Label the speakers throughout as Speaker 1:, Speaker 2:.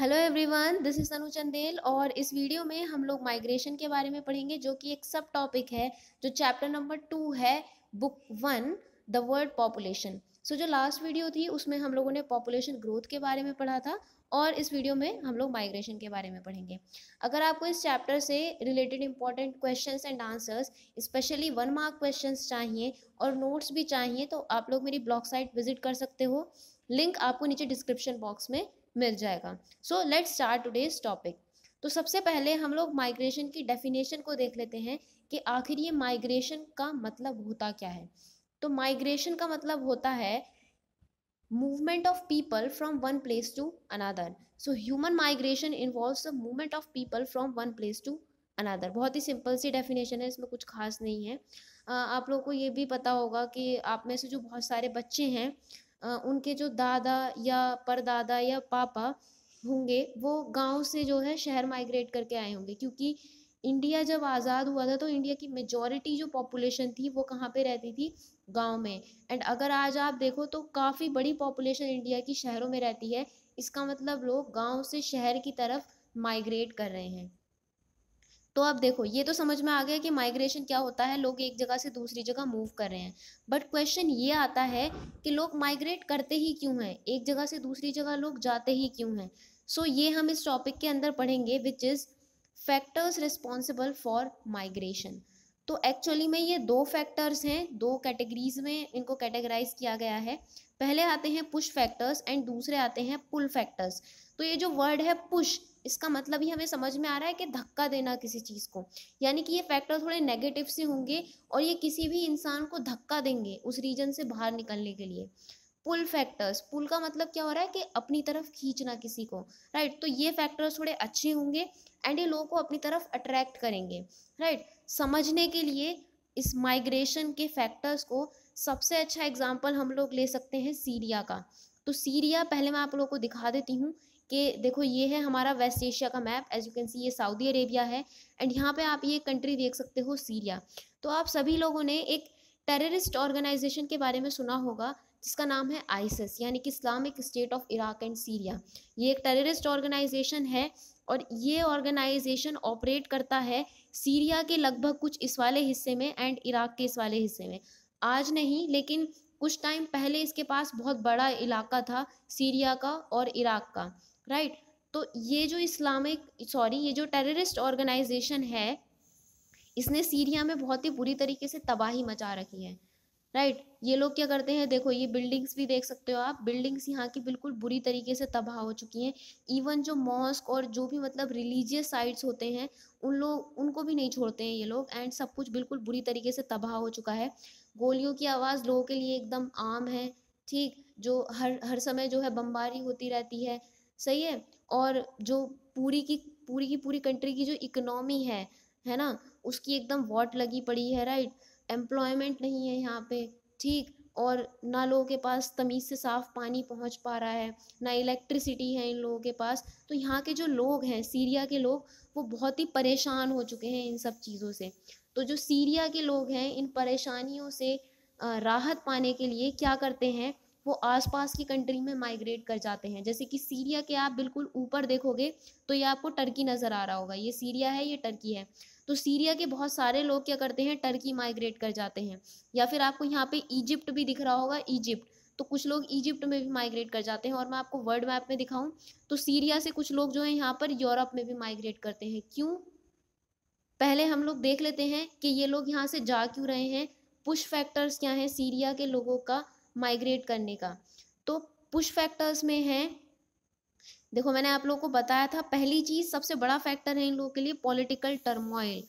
Speaker 1: Hello everyone this is अनु चंदेल और इस video में हम लोग माइग्रेशन के बारे में पढ़ेंगे जो कि एक सब टॉपिक है जो चैप्टर नंबर टू है book one the word population so जो लास्ट वीडियो थी उसमें हम लोगों ने पॉपुलेशन ग्रोथ के बारे में पढ़ा था और इस वीडियो में हम लोग माइग्रेशन के बारे में पढ़ेंगे अगर आपको इस चैप्टर से related important questions and answers specially one mark questions चाहिए और नोट्स भी चाहिए तो आप लोग मेरी ब्लॉग साइट विजिट कर सकते हो लिंक आपको नीचे डिस्क्रिप्शन बॉक्स में मिल जाएगा so let start today's topic तो सबसे पहले हम लोग माइग्रेशन की डेफिनेशन को देख लेते हैं कि आखिर ये माइग्रेशन का मतलब होता क्या है तो माइग्रेशन का मतलब होता है movement of people from one place to another so human migration involve movement of people from one place to another बहुत ही सिंपल सी डेफिनेशन है इसमें कुछ खास नहीं है आप लोगों को ये भी पता होगा कि आप में से जो बहुत सारे बच्चे हैं उनके जो दादा या परदादा या पापा होंगे वो गांव से जो है शहर माइग्रेट करके आए होंगे क्योंकि इंडिया जब आज़ाद हुआ था तो इंडिया की मेजॉरिटी जो पॉपुलेशन थी वो कहाँ पे रहती थी गांव में एंड अगर आज आप देखो तो काफ़ी बड़ी पॉपुलेशन इंडिया की शहरों में रहती है इसका मतलब लोग गांव से शहर की तरफ माइग्रेट कर रहे हैं तो अब देखो ये तो समझ में आ गया कि माइग्रेशन क्या होता है लोग एक जगह से दूसरी जगह मूव कर रहे हैं बट क्वेश्चन ये आता है कि लोग माइग्रेट करते ही क्यों हैं एक जगह से दूसरी जगह लोग जाते ही क्यों हैं सो so, ये हम इस टॉपिक के अंदर पढ़ेंगे which is factors responsible for migration तो एक्चुअली में ये दो फैक्टर्स हैं दो कैटेगरीज में इनको कैटेगराइज किया गया है पहले आते हैं पुश फैक्टर्स एंड दूसरे आते हैं पुल फैक्टर्स तो ये जो वर्ड है पुश इसका मतलब ही हमें समझ में आ रहा है कि धक्का देना किसी चीज़ को यानी कि ये फैक्टर थोड़े नेगेटिव से होंगे और ये किसी भी इंसान को धक्का देंगे उस रीजन से बाहर निकलने के लिए पुल फैक्टर्स पुल का मतलब क्या हो रहा है कि अपनी तरफ खींचना किसी को राइट right? तो ये फैक्टर्स थोड़े अच्छे होंगे एंड ये लोगों को अपनी तरफ अट्रैक्ट करेंगे राइट right? समझने के लिए इस माइग्रेशन के फैक्टर्स को सबसे अच्छा एग्जाम्पल हम लोग ले सकते हैं सीरिया का तो सीरिया पहले मैं आप लोगों को दिखा देती हूँ कि देखो ये है हमारा वेस्ट एशिया का map as you can see ये सऊदी अरेबिया है एंड यहाँ पे आप ये कंट्री देख सकते हो सीरिया तो आप सभी लोगों ने एक टेररिस्ट ऑर्गेनाइजेशन के बारे में सुना होगा जिसका नाम है आइसिस यानी कि Islamic state of Iraq and Syria ये एक टेररिस्ट ऑर्गेनाइजेशन है और ये ऑर्गेनाइजेशन ऑपरेट करता है सीरिया के लगभग कुछ इस वाले हिस्से में एंड इराक के इस वाले हिस्से में आज नहीं लेकिन कुछ टाइम पहले इसके पास बहुत बड़ा इलाका था सीरिया का और इराक का राइट तो ये जो इस्लामिक सॉरी ये जो टेररिस्ट ऑर्गेनाइजेशन है इसने सीरिया में बहुत ही बुरी तरीके से तबाही मचा रखी है राइट right? ये लोग क्या करते हैं देखो ये बिल्डिंग्स भी देख सकते हो आप बिल्डिंग्स यहाँ की बिल्कुल बुरी तरीके से तबाह हो चुकी हैं इवन जो मॉस्क और जो भी मतलब रिलीजियस साइट्स होते हैं उन लोग उनको भी नहीं छोड़ते हैं ये लोग एंड सब कुछ बिल्कुल बुरी तरीके से तबाह हो चुका है गोलियों की आवाज़ लोगों के लिए एकदम आम है ठीक जो हर हर समय जो है बम्बारी होती रहती है सही है और जो पूरी की पूरी की पूरी कंट्री की जो इकनॉमी है है ना उसकी एकदम वॉट लगी पड़ी है राइट एम्प्लॉयमेंट नहीं है यहाँ पे ठीक और ना लोगों के पास तमीज़ से साफ़ पानी पहुँच पा रहा है ना इलेक्ट्रिसिटी है इन लोगों के पास तो यहाँ के जो लोग हैं सीरिया के लोग वो बहुत ही परेशान हो चुके हैं इन सब चीज़ों से तो जो सीरिया के लोग हैं इन परेशानियों से राहत पाने के लिए क्या करते हैं वो आसपास की कंट्री में माइग्रेट कर जाते हैं जैसे कि सीरिया के आप बिल्कुल ऊपर देखोगे तो ये आपको टर्की नज़र आ रहा होगा ये सीरिया है ये टर्की है तो सीरिया के बहुत सारे लोग क्या करते हैं टर्की माइग्रेट कर जाते हैं या फिर आपको यहाँ पे इजिप्ट भी दिख रहा होगा इजिप्ट तो कुछ लोग इजिप्ट में भी माइग्रेट कर जाते हैं और मैं आपको वर्ल्ड मैप में दिखाऊं तो सीरिया से कुछ लोग जो है यहाँ पर यूरोप में भी माइग्रेट करते हैं क्यों पहले हम लोग देख लेते हैं कि ये लोग यहाँ से जा क्यों रहे हैं पुश फैक्टर्स क्या हैं सीरिया के लोगों का माइग्रेट करने का तो पुश फैक्टर्स में हैं देखो मैंने आप लोगों को बताया था पहली चीज़ सबसे बड़ा फैक्टर है इन लोगों के लिए पॉलिटिकल टर्मोइल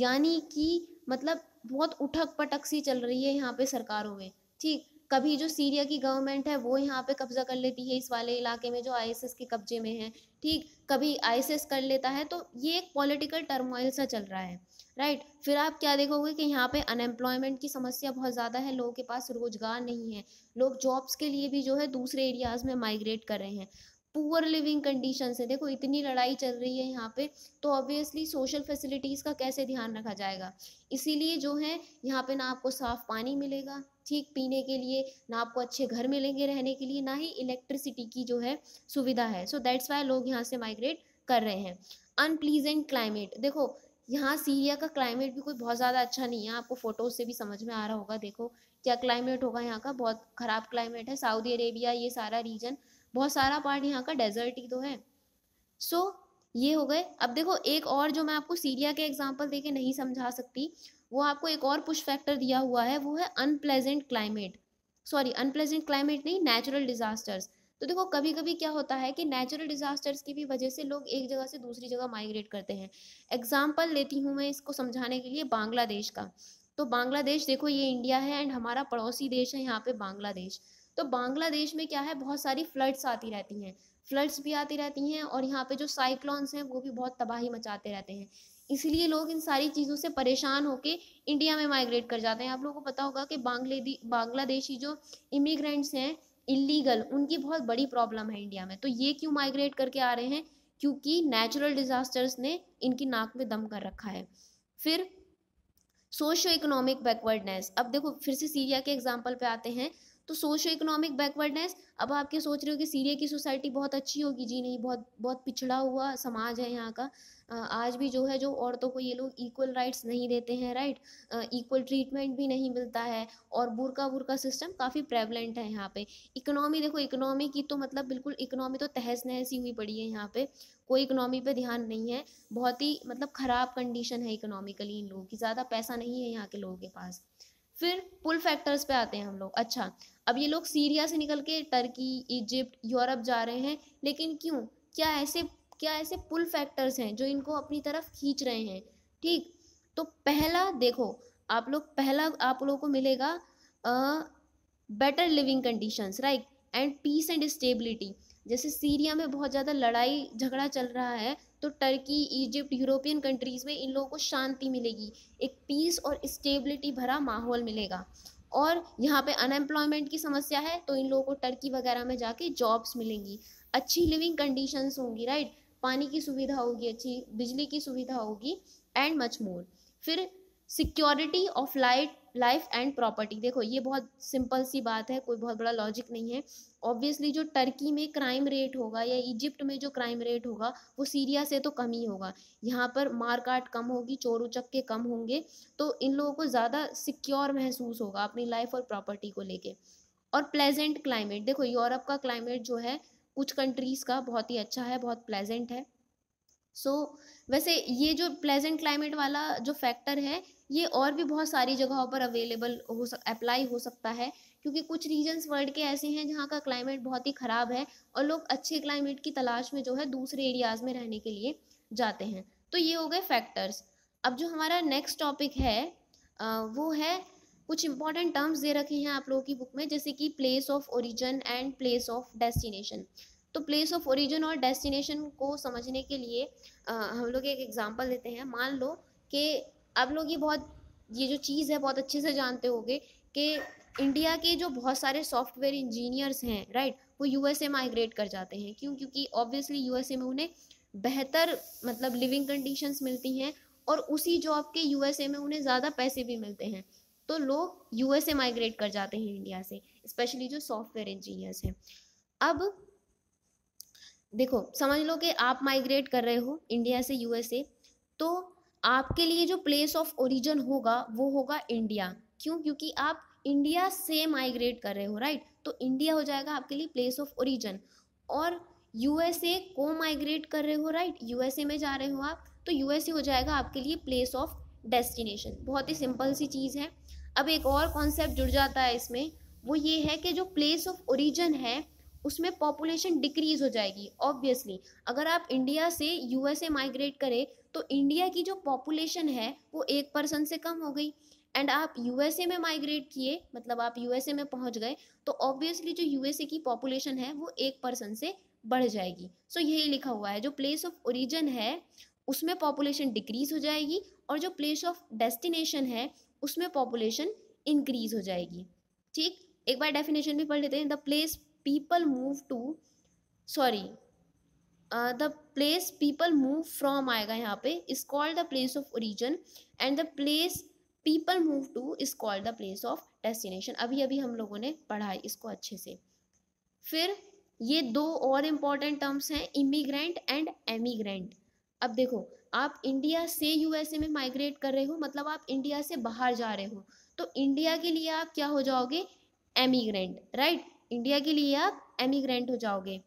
Speaker 1: यानी कि मतलब बहुत उठक पटक सी चल रही है यहाँ पे सरकारों में ठीक कभी जो सीरिया की गवर्नमेंट है वो यहाँ पे कब्जा कर लेती है इस वाले इलाके में जो आईएसएस के कब्जे में है ठीक कभी आईएसएस कर लेता है तो ये एक पॉलिटिकल टर्मोइल सा चल रहा है राइट फिर आप क्या देखोगे कि यहाँ पे अनएम्प्लॉयमेंट की समस्या बहुत ज़्यादा है लोगों के पास रोज़गार नहीं है लोग जॉब्स के लिए भी जो है दूसरे एरियाज़ में माइग्रेट कर रहे हैं पुअर लिविंग कंडीशन है देखो इतनी लड़ाई चल रही है यहाँ पे तो ऑब्वियसली सोशल फैसिलिटीज़ का कैसे ध्यान रखा जाएगा इसीलिए जो है यहाँ पे ना आपको साफ़ पानी मिलेगा ठीक पीने के लिए ना आपको अच्छे घर मिलेंगे रहने के लिए ना ही इलेक्ट्रिसिटी की जो है सुविधा है सो दैट्स वाई लोग यहाँ से माइग्रेट कर रहे हैं अनप्लीजेंट क्लाइमेट देखो यहाँ सीरिया का क्लाइमेट भी कोई बहुत ज़्यादा अच्छा नहीं है आपको फ़ोटोज से भी समझ में आ रहा होगा देखो क्या क्लाइमेट होगा यहाँ का बहुत ख़राब क्लाइमेट है सऊदी अरेबिया ये सारा रीजन बहुत सारा पार्ट यहाँ का डेजर्ट ही तो है सो so, ये हो गए अब देखो एक और जो मैं आपको सीरिया के एग्जाम्पल देके नहीं समझा सकती वो आपको एक और पुश फैक्टर दिया हुआ है वो है unpleasant climate sorry unpleasant climate नहीं नेचुरल डिजास्टर्स तो देखो कभी कभी क्या होता है कि नेचुरल डिजास्टर्स की भी वजह से लोग एक जगह से दूसरी जगह माइग्रेट करते हैं एग्जाम्पल लेती हूँ मैं इसको समझाने के लिए बांग्लादेश का तो बांग्लादेश देखो ये इंडिया है एंड हमारा पड़ोसी देश है यहाँ पे बांग्लादेश तो बांग्लादेश में क्या है बहुत सारी फ्लड्स आती रहती हैं फ्लड्स भी आती रहती हैं और यहाँ पे जो साइक्लोन्स हैं वो भी बहुत तबाही मचाते रहते हैं इसलिए लोग इन सारी चीज़ों से परेशान होके इंडिया में माइग्रेट कर जाते हैं आप लोगों को पता होगा कि बांग्लादेशी बांग्लादेशी जो इमिग्रेंट्स हैं इलीगल उनकी बहुत बड़ी प्रॉब्लम है इंडिया में तो ये क्यों माइग्रेट करके आ रहे हैं क्योंकि नेचुरल डिजास्टर्स ने इनकी नाक में दम कर रखा है फिर सोशो इकोनॉमिक बैकवर्डनेस अब देखो फिर से सीरिया के एग्जाम्पल पे आते हैं तो सोशो इकोनॉमिक बैकवर्डनेस अब आपके सोच रहे हो कि सीरिया की सोसाइटी बहुत अच्छी होगी जी नहीं बहुत बहुत पिछड़ा हुआ समाज है यहाँ का आज भी जो है जो औरतों को ये लोग इक्वल राइट्स नहीं देते हैं राइट इक्वल ट्रीटमेंट भी नहीं मिलता है और बुरका बुरका सिस्टम काफ़ी प्रेवलेंट है यहाँ पे इकोनॉमी देखो इकोनॉमी की तो मतलब बिल्कुल इकोनॉमी तो तहस नहसी हुई पड़ी है यहाँ पे कोई इकोनॉमी पे ध्यान नहीं है बहुत ही मतलब ख़राब कंडीशन है इकोनॉमिकली इन लोगों की ज़्यादा पैसा नहीं है यहाँ के लोगों के पास फिर पुल फैक्टर्स पे आते हैं हम लोग अच्छा अब ये लोग सीरिया से निकल के टर्की इजिप्ट यूरोप जा रहे हैं लेकिन क्यों क्या ऐसे क्या ऐसे पुल फैक्टर्स हैं जो इनको अपनी तरफ खींच रहे हैं ठीक तो पहला देखो आप लोग पहला आप लोगों को मिलेगा better living conditions right and piece and stability जैसे सीरिया में बहुत ज़्यादा लड़ाई झगड़ा चल रहा है तो टर्की इजिप्ट यूरोपियन कंट्रीज़ में इन लोगों को शांति मिलेगी एक पीस और स्टेबिलिटी भरा माहौल मिलेगा और यहाँ पे अनएम्प्लॉयमेंट की समस्या है तो इन लोगों को टर्की वगैरह में जाके जॉब्स मिलेंगी अच्छी लिविंग कंडीशंस होंगी राइट पानी की सुविधा होगी अच्छी बिजली की सुविधा होगी एंड मच मोर फिर security of light life and property देखो ये बहुत सिंपल सी बात है कोई बहुत बड़ा लॉजिक नहीं है ऑब्वियसली जो टर्की में क्राइम रेट होगा या इजिप्ट में जो क्राइम रेट होगा वो सीरिया से तो कम ही होगा यहाँ पर मारकाट कम होगी चोर उचक्के कम होंगे तो इन लोगों को ज़्यादा सिक्योर महसूस होगा अपनी लाइफ और प्रॉपर्टी को लेके और प्लेजेंट क्लाइमेट देखो यूरोप का क्लाइमेट जो है कुछ कंट्रीज़ का बहुत ही अच्छा है बहुत प्लेजेंट है सो so, वैसे ये जो प्लेजेंट क्लाइमेट वाला जो फैक्टर है ये और भी बहुत सारी जगहों पर अवेलेबल हो सक अप्लाई हो सकता है क्योंकि कुछ रीजन्स वर्ल्ड के ऐसे हैं जहाँ का क्लाइमेट बहुत ही ख़राब है और लोग अच्छे क्लाइमेट की तलाश में जो है दूसरे एरियाज़ में रहने के लिए जाते हैं तो ये हो गए फैक्टर्स अब जो हमारा नेक्स्ट टॉपिक है वो है कुछ इंपॉर्टेंट टर्म्स दे रखे हैं आप लोगों की बुक में जैसे कि place of origin and place of destination तो प्लेस ऑफ ओरिजन और डेस्टिनेशन को समझने के लिए आ, हम लोग एक एग्जांपल देते हैं मान लो कि आप लोग ये बहुत ये जो चीज़ है बहुत अच्छे से जानते होगे कि इंडिया के जो बहुत सारे सॉफ्टवेयर इंजीनियर्स हैं राइट वो यूएसए माइग्रेट कर जाते हैं क्यों क्योंकि ऑब्वियसली यूएसए में उन्हें बेहतर मतलब लिविंग कंडीशंस मिलती हैं और उसी जॉब के यूएसए में उन्हें ज़्यादा पैसे भी मिलते हैं तो लोग यूएसए माइग्रेट कर जाते हैं इंडिया से स्पेशली जो सॉफ्टवेयर इंजीनियर्स हैं अब देखो समझ लो कि आप माइग्रेट कर रहे हो इंडिया से यूएसए तो आपके लिए जो प्लेस ऑफ ओरिजिन होगा वो होगा इंडिया क्यों क्योंकि आप इंडिया से माइग्रेट कर रहे हो राइट तो इंडिया हो जाएगा आपके लिए प्लेस ऑफ ओरिजन और यूएसए को माइग्रेट कर रहे हो राइट यूएसए में जा रहे हो आप तो यूएसए हो जाएगा आपके लिए प्लेस ऑफ डेस्टिनेशन बहुत ही सिंपल सी चीज़ है अब एक और कॉन्सेप्ट जुड़ जाता है इसमें वो ये है कि जो प्लेस ऑफ ओरिजन है उसमें पॉपुलेशन डिक्रीज हो जाएगी ऑब्वियसली अगर आप इंडिया से यूएसए माइग्रेट करें तो इंडिया की जो पॉपुलेशन है वो एक परसेंट से कम हो गई एंड आप यूएसए में माइग्रेट किए मतलब आप यूएसए में पहुंच गए तो ऑब्वियसली जो यूएसए की पॉपुलेशन है वो एक पर्सन से बढ़ जाएगी सो so, यही लिखा हुआ है जो प्लेस ऑफ ओरिजन है उसमें पॉपुलेशन डिक्रीज हो जाएगी और जो प्लेस ऑफ डेस्टिनेशन है उसमें पॉपुलेशन इंक्रीज हो जाएगी ठीक एक बार डेफिनेशन भी पढ़ लेते हैं the place people move to sorry the place people move from आएगा यहाँ पे is called the place of origin and the place people move two is called the place of destination अभी अभी हम लोगों ने पढ़ा है इसको अच्छे से फिर ये दो और इम्पॉर्टेंट टर्म्स हैं इमिग्रेंट एंड एमिग्रेंट अब देखो आप इंडिया से यूएसए में माइग्रेट कर रहे हो मतलब आप इंडिया से बाहर जा रहे हो तो इंडिया के लिए आप क्या हो जाओगे एमिग्रेंट राइट इंडिया के लिए आप एमिग्रेंट हो जाओगे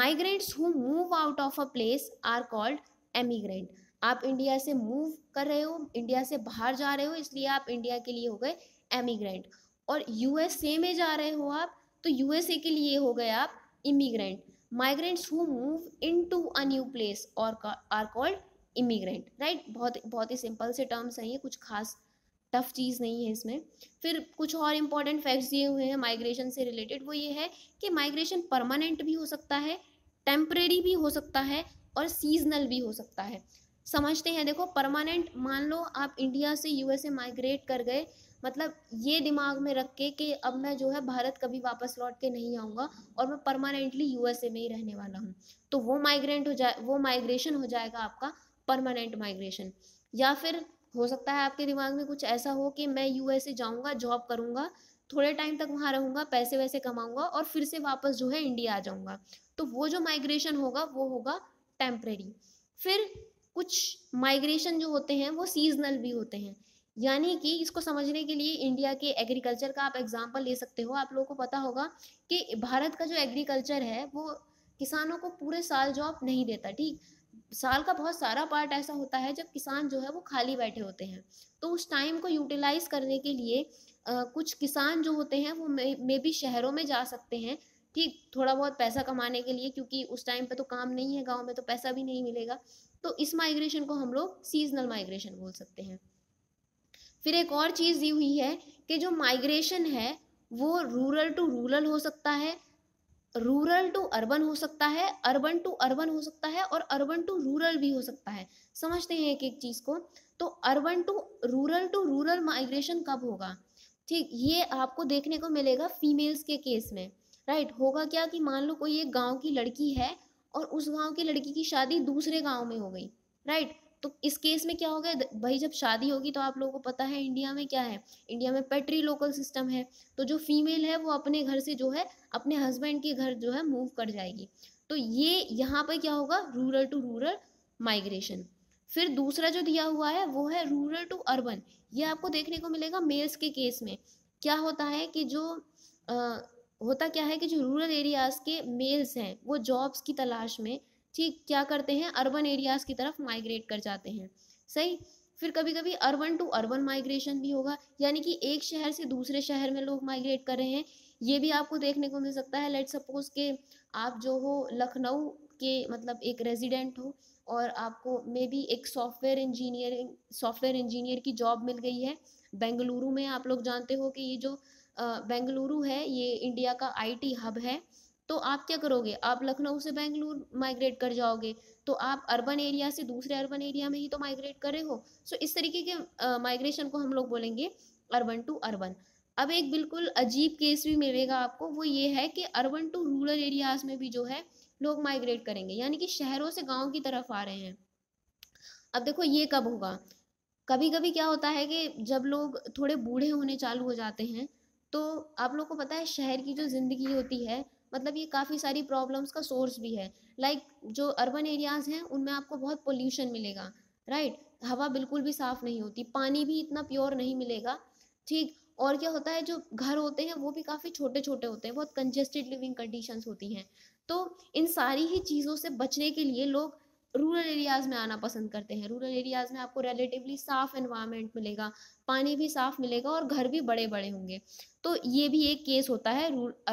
Speaker 1: migrants who move out of a place are called emigrant आप इंडिया से मूव कर रहे हो इंडिया से बाहर जा रहे हो इसलिए आप इंडिया के लिए हो गए एमिग्रेंट और यूएसए में जा रहे हो आप तो यूएसए के लिए हो गए आप immigrant migrants who move in to a new place और आर कॉल्ड इमिग्रेंट राइट बहुत बहुत ही सिंपल से टर्म्स हैं ये कुछ खास टफ चीज़ नहीं है इसमें फिर कुछ और इम्पॉर्टेंट फैक्ट्स दिए हुए हैं माइग्रेशन से रिलेटेड वो ये है कि माइग्रेशन परमानेंट भी हो सकता है टेम्परेरी भी हो सकता है और सीजनल भी हो सकता है समझते हैं देखो परमानेंट मान लो आप इंडिया से यूएसए माइग्रेट कर गए मतलब ये दिमाग में रख के कि अब मैं जो है भारत कभी वापस लौट के नहीं आऊँगा और मैं परमानेंटली यूएसए में ही रहने वाला हूँ तो वो माइग्रेंट हो जाए वो माइग्रेशन हो जाएगा आपका परमानेंट माइग्रेशन या फिर हो सकता है आपके दिमाग में कुछ ऐसा हो कि मैं यूएसए जाऊँगा जॉब करूँगा थोड़े टाइम तक वहाँ रहूँगा पैसे वैसे कमाऊँगा और फिर से वापस जो है इंडिया आ जाऊँगा तो वो जो माइग्रेशन होगा वो होगा टेम्प्रेरी फिर कुछ माइग्रेशन जो होते हैं वो सीजनल भी होते हैं यानी कि इसको समझने के लिए इंडिया के एग्रीकल्चर का आप एग्जाम्पल ले सकते हो आप लोगों को पता होगा कि भारत का जो एग्रीकल्चर है वो किसानों को पूरे साल जॉब नहीं देता ठीक साल का बहुत सारा पार्ट ऐसा होता है जब किसान जो है वो खाली बैठे होते हैं तो उस टाइम को यूटिलाइज करने के लिए आ, कुछ किसान जो होते हैं वो मे, मे भी शहरों में जा सकते हैं ठीक थोड़ा बहुत पैसा कमाने के लिए क्योंकि उस टाइम पे तो काम नहीं है गांव में तो पैसा भी नहीं मिलेगा तो इस माइग्रेशन को हम लोग सीजनल माइग्रेशन बोल सकते हैं फिर एक और चीज़ दी हुई है कि जो माइग्रेशन है वो रूरल टू रूरल हो सकता है रूरल टू अर्बन हो सकता है अर्बन टू अर्बन हो सकता है और अर्बन टू रूरल भी हो सकता है समझते हैं एक एक चीज़ को तो urban to rural to rural migration कब होगा ठीक ये आपको देखने को मिलेगा फीमेल्स के केस में राइट होगा क्या कि मान लो कोई एक गांव की लड़की है और उस गांव की लड़की की शादी दूसरे गांव में हो गई राइट तो इस केस में क्या हो गया भाई जब शादी होगी तो आप लोगों को पता है इंडिया में क्या है इंडिया में पेट्री लोकल सिस्टम है तो जो फीमेल है वो अपने घर से जो है अपने हस्बैंड के घर जो है मूव कर जाएगी तो ये यहाँ पर क्या होगा रूरल टू रूरल माइग्रेशन फिर दूसरा जो दिया हुआ है वो है रूरल टू अर्बन ये आपको देखने को मिलेगा मेल्स के केस में क्या होता है कि जो होता क्या है कि जो रूरल एरियाज़ के मेल्स हैं वो जॉब्स की तलाश में ठीक क्या करते हैं अर्बन एरियाज़ की तरफ माइग्रेट कर जाते हैं सही फिर कभी कभी अर्बन टू अर्बन माइग्रेशन भी होगा यानी कि एक शहर से दूसरे शहर में लोग माइग्रेट कर रहे हैं ये भी आपको देखने को मिल सकता है लेट सपोज के आप जो हो लखनऊ के मतलब एक रेजिडेंट हो और आपको मे बी एक सॉफ्टवेयर इंजीनियरिंग सॉफ्टवेयर इंजीनियर की जॉब मिल गई है बेंगलुरु में आप लोग जानते हो कि ये जो बेंगलुरु है ये इंडिया का आईटी हब है तो आप क्या करोगे आप लखनऊ से बेंगलुरु माइग्रेट कर जाओगे तो आप अर्बन एरिया से दूसरे अर्बन एरिया में ही तो माइग्रेट कर रहे हो सो इस तरीके के माइग्रेशन को हम लोग बोलेंगे अर्बन टू अर्बन अब एक बिल्कुल अजीब केस भी मिलेगा आपको वो ये है कि अर्बन टू रूरल एरियाज में भी जो है लोग माइग्रेट करेंगे यानी कि शहरों से गाँव की तरफ आ रहे हैं अब देखो ये कब होगा कभी कभी क्या होता है कि जब लोग थोड़े बूढ़े होने चालू हो जाते हैं तो आप लोग को पता है शहर की जो ज़िंदगी होती है मतलब ये काफ़ी सारी प्रॉब्लम्स का सोर्स भी है लाइक like, जो अर्बन एरियाज़ हैं उनमें आपको बहुत पोल्यूशन मिलेगा राइट हवा बिल्कुल भी साफ़ नहीं होती पानी भी इतना प्योर नहीं मिलेगा ठीक और क्या होता है जो घर होते हैं वो भी काफ़ी छोटे छोटे होते हैं बहुत कंजेस्टेड लिविंग कंडीशंस होती हैं तो इन सारी ही चीज़ों से बचने के लिए लोग रूरल एरियाज़ में आना पसंद करते हैं रूरल एरियाज़ में आपको रिलेटिवली साफ़ इन्वायरमेंट मिलेगा पानी भी साफ़ मिलेगा और घर भी बड़े बड़े होंगे तो ये भी एक केस होता है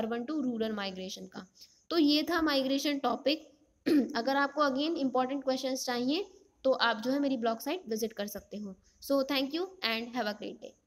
Speaker 1: अर्बन टू रूरल माइग्रेशन का तो ये था माइग्रेशन टॉपिक अगर आपको अगेन इंपॉर्टेंट क्वेश्चन चाहिए तो आप जो है मेरी ब्लॉग साइट विजिट कर सकते हो so thank you and have a great day